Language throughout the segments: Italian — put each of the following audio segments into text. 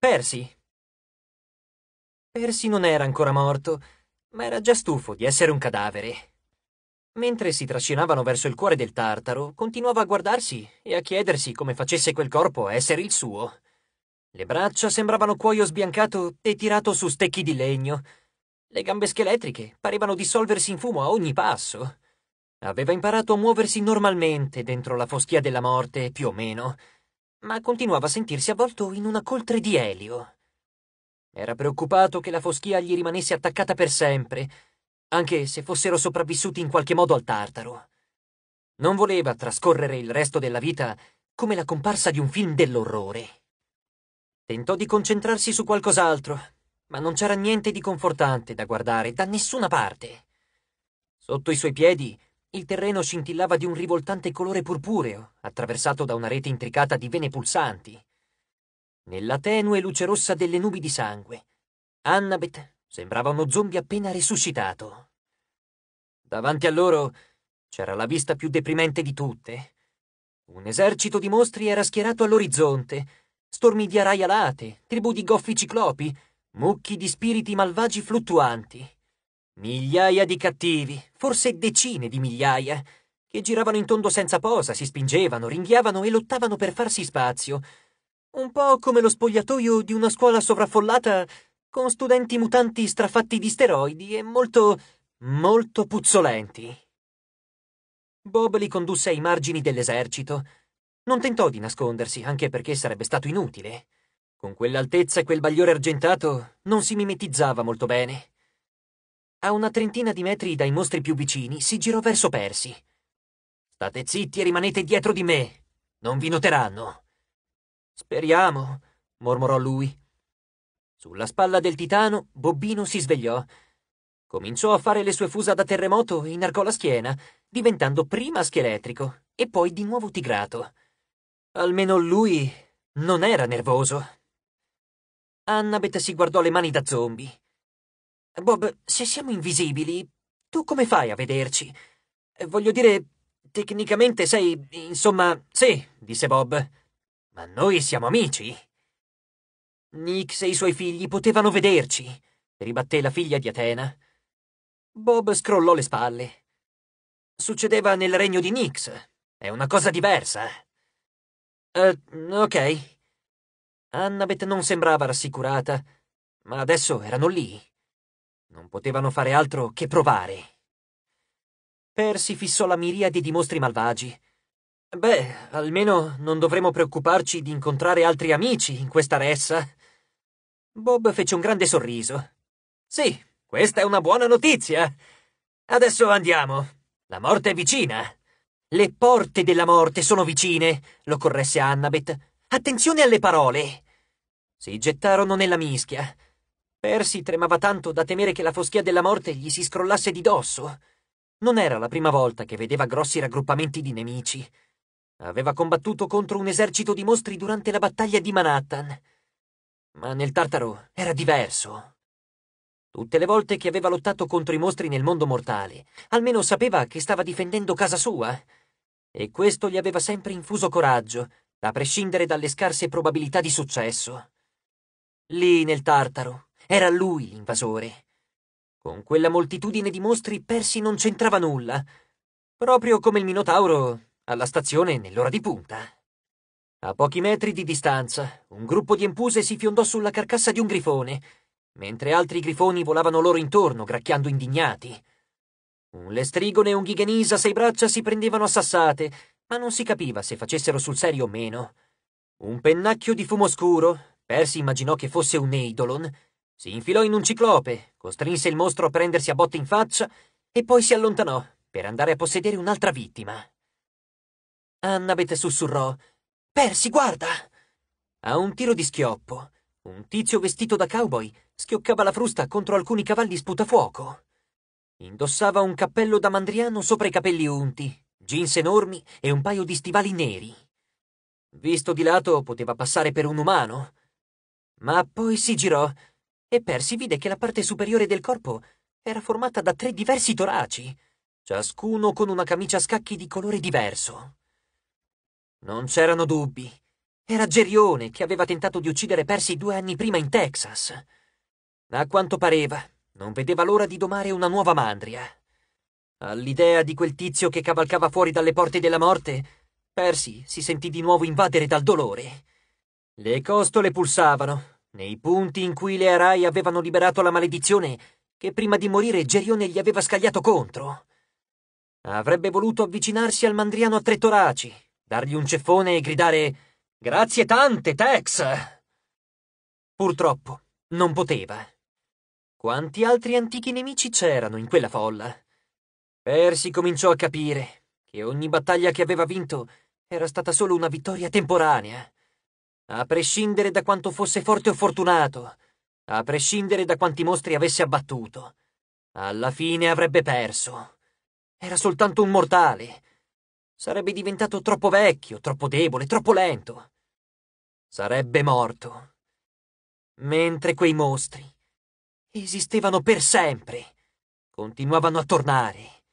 Percy. Percy non era ancora morto, ma era già stufo di essere un cadavere. Mentre si trascinavano verso il cuore del Tartaro, continuava a guardarsi e a chiedersi come facesse quel corpo a essere il suo. Le braccia sembravano cuoio sbiancato e tirato su stecchi di legno. Le gambe scheletriche parevano dissolversi in fumo a ogni passo. Aveva imparato a muoversi normalmente dentro la foschia della morte, più o meno, ma continuava a sentirsi avvolto in una coltre di elio. Era preoccupato che la foschia gli rimanesse attaccata per sempre, anche se fossero sopravvissuti in qualche modo al tartaro. Non voleva trascorrere il resto della vita come la comparsa di un film dell'orrore. Tentò di concentrarsi su qualcos'altro, ma non c'era niente di confortante da guardare da nessuna parte. Sotto i suoi piedi il terreno scintillava di un rivoltante colore purpureo, attraversato da una rete intricata di vene pulsanti. Nella tenue luce rossa delle nubi di sangue, Annabeth sembrava uno zombie appena risuscitato. Davanti a loro c'era la vista più deprimente di tutte. Un esercito di mostri era schierato all'orizzonte, stormi di arai alate, tribù di goffi ciclopi, mucchi di spiriti malvagi fluttuanti. Migliaia di cattivi, forse decine di migliaia, che giravano in tondo senza posa, si spingevano, ringhiavano e lottavano per farsi spazio. Un po' come lo spogliatoio di una scuola sovraffollata con studenti mutanti strafatti di steroidi e molto, molto puzzolenti. Bob li condusse ai margini dell'esercito. Non tentò di nascondersi, anche perché sarebbe stato inutile. Con quell'altezza e quel bagliore argentato non si mimetizzava molto bene. A una trentina di metri dai mostri più vicini si girò verso Percy. State zitti e rimanete dietro di me. Non vi noteranno. Speriamo, mormorò lui. Sulla spalla del titano, Bobbino si svegliò. Cominciò a fare le sue fusa da terremoto e inarcò la schiena, diventando prima scheletrico e poi di nuovo tigrato. Almeno lui non era nervoso. Annabeth si guardò le mani da zombie. Bob, se siamo invisibili, tu come fai a vederci? Voglio dire, tecnicamente sei, insomma, sì, disse Bob. Ma noi siamo amici. Nix e i suoi figli potevano vederci, ribatté la figlia di Atena. Bob scrollò le spalle. Succedeva nel regno di Nix. È una cosa diversa. Uh, ok. Annabeth non sembrava rassicurata, ma adesso erano lì. Non potevano fare altro che provare. Percy fissò la miriade di mostri malvagi. Beh, almeno non dovremo preoccuparci di incontrare altri amici in questa ressa. Bob fece un grande sorriso. Sì, questa è una buona notizia. Adesso andiamo. La morte è vicina. Le porte della morte sono vicine, lo corresse Annabeth. Attenzione alle parole. Si gettarono nella mischia. Percy tremava tanto da temere che la foschia della morte gli si scrollasse di dosso. Non era la prima volta che vedeva grossi raggruppamenti di nemici. Aveva combattuto contro un esercito di mostri durante la battaglia di Manhattan. Ma nel Tartaro era diverso. Tutte le volte che aveva lottato contro i mostri nel mondo mortale, almeno sapeva che stava difendendo casa sua. E questo gli aveva sempre infuso coraggio, a prescindere dalle scarse probabilità di successo. Lì nel Tartaro era lui l'invasore. Con quella moltitudine di mostri persi non c'entrava nulla, proprio come il Minotauro alla stazione nell'ora di punta. A pochi metri di distanza, un gruppo di empuse si fiondò sulla carcassa di un grifone, mentre altri grifoni volavano loro intorno, gracchiando indignati. Un lestrigone e un ghigenisa sei braccia si prendevano a sassate, ma non si capiva se facessero sul serio o meno. Un pennacchio di fumo scuro, Persi immaginò che fosse un Eidolon, si infilò in un ciclope, costrinse il mostro a prendersi a botte in faccia e poi si allontanò per andare a possedere un'altra vittima. Annabeth sussurrò: Persi, guarda! A un tiro di schioppo, un tizio vestito da cowboy schioccava la frusta contro alcuni cavalli sputafuoco. Indossava un cappello da mandriano sopra i capelli unti, jeans enormi e un paio di stivali neri. Visto di lato poteva passare per un umano. Ma poi si girò e Percy vide che la parte superiore del corpo era formata da tre diversi toraci, ciascuno con una camicia a scacchi di colore diverso. Non c'erano dubbi. Era Gerione che aveva tentato di uccidere Percy due anni prima in Texas. A quanto pareva, non vedeva l'ora di domare una nuova mandria. All'idea di quel tizio che cavalcava fuori dalle porte della morte, Percy si sentì di nuovo invadere dal dolore. Le costole pulsavano nei punti in cui le Arai avevano liberato la maledizione che prima di morire Gerione gli aveva scagliato contro. Avrebbe voluto avvicinarsi al mandriano a tre toraci, dargli un ceffone e gridare «Grazie tante, Tex!». Purtroppo non poteva. Quanti altri antichi nemici c'erano in quella folla? Persi cominciò a capire che ogni battaglia che aveva vinto era stata solo una vittoria temporanea a prescindere da quanto fosse forte o fortunato, a prescindere da quanti mostri avesse abbattuto. Alla fine avrebbe perso. Era soltanto un mortale. Sarebbe diventato troppo vecchio, troppo debole, troppo lento. Sarebbe morto. Mentre quei mostri esistevano per sempre, continuavano a tornare.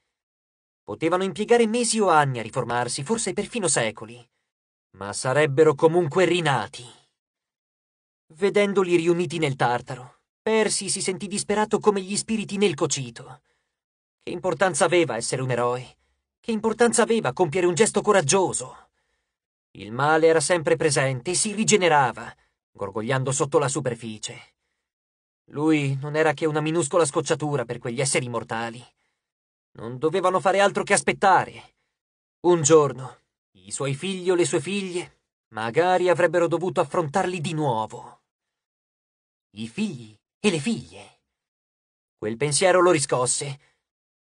Potevano impiegare mesi o anni a riformarsi, forse perfino secoli ma sarebbero comunque rinati. Vedendoli riuniti nel tartaro, Percy si sentì disperato come gli spiriti nel cocito. Che importanza aveva essere un eroe? Che importanza aveva compiere un gesto coraggioso? Il male era sempre presente e si rigenerava, gorgogliando sotto la superficie. Lui non era che una minuscola scocciatura per quegli esseri mortali. Non dovevano fare altro che aspettare. Un giorno i suoi figli o le sue figlie magari avrebbero dovuto affrontarli di nuovo. I figli e le figlie. Quel pensiero lo riscosse.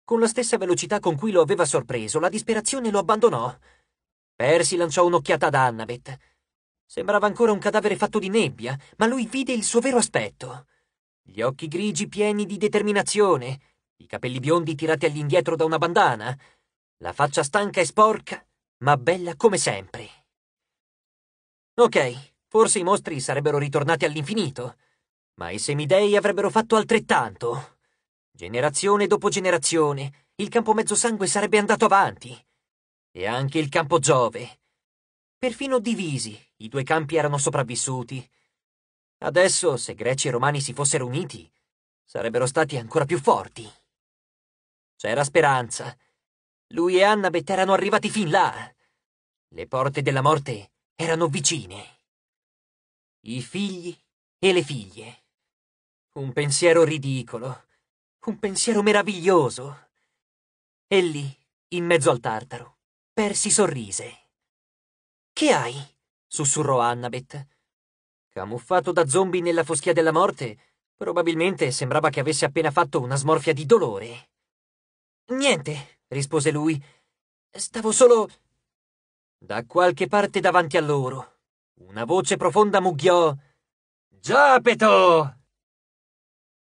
Con la stessa velocità con cui lo aveva sorpreso, la disperazione lo abbandonò. Percy lanciò un'occhiata ad Annabeth. Sembrava ancora un cadavere fatto di nebbia, ma lui vide il suo vero aspetto. Gli occhi grigi pieni di determinazione, i capelli biondi tirati all'indietro da una bandana, la faccia stanca e sporca ma bella come sempre. Ok, forse i mostri sarebbero ritornati all'infinito, ma i semidei avrebbero fatto altrettanto. Generazione dopo generazione, il campo mezzosangue sarebbe andato avanti. E anche il campo Giove. Perfino divisi, i due campi erano sopravvissuti. Adesso, se greci e romani si fossero uniti, sarebbero stati ancora più forti. C'era speranza lui e Annabeth erano arrivati fin là. Le porte della morte erano vicine. I figli e le figlie. Un pensiero ridicolo, un pensiero meraviglioso. E lì, in mezzo al tartaro, Persi sorrise. Che hai? sussurrò Annabeth. Camuffato da zombie nella foschia della morte, probabilmente sembrava che avesse appena fatto una smorfia di dolore. Niente, rispose lui. Stavo solo. Da qualche parte davanti a loro, una voce profonda mugghiò. Giapeto!